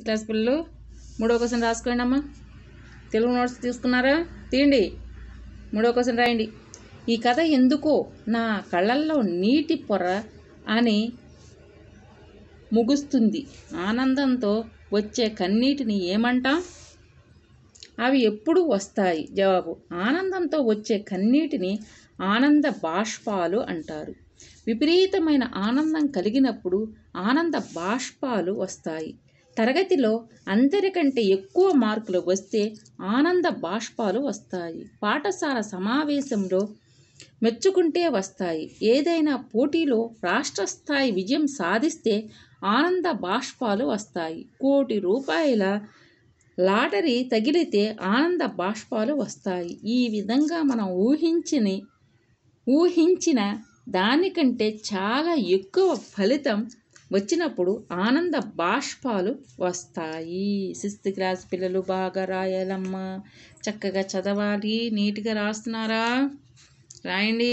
sixth class పిల్లలు మూడో question రాసుకోండి అమ్మా తెలుగు నోట్స్ తీసుకున్నారా తీయండి మూడో క్వశ్చన్ రాయండి ఈ కథ ఎందుకో నా కళ్ళల్లో నీటి పొర అని ముగుస్తుంది ఆనందంతో వచ్చే కన్నీటిని ఏమంటాం అవి ఎప్పుడు వస్తాయి జవాబు ఆనందంతో వచ్చే కన్నీటిని ఆనంద బాష్పాలు అంటారు విపరీతమైన ఆనందం కలిగినప్పుడు ఆనంద బాష్పాలు వస్తాయి తరగతిలో అందరికంటే ఎక్కువ మార్కులు వస్తే ఆనంద బాష్పాలు వస్తాయి పాఠశాల సమావేశంలో మెచ్చుకుంటే వస్తాయి ఏదైనా పోటీలో రాష్ట్ర స్థాయి విజయం సాధిస్తే ఆనంద బాష్పాలు వస్తాయి కోటి రూపాయల లాటరీ తగిలితే ఆనంద బాష్పాలు వస్తాయి ఈ విధంగా మనం ఊహించని ఊహించిన దానికంటే చాలా ఎక్కువ ఫలితం వచ్చినప్పుడు ఆనంద బాష్పాలు వస్తాయి సిక్స్త్ క్లాస్ పిల్లలు బాగా రాయాలమ్మా చక్కగా చదవాలి నీట్గా రాస్తున్నారా రాయండి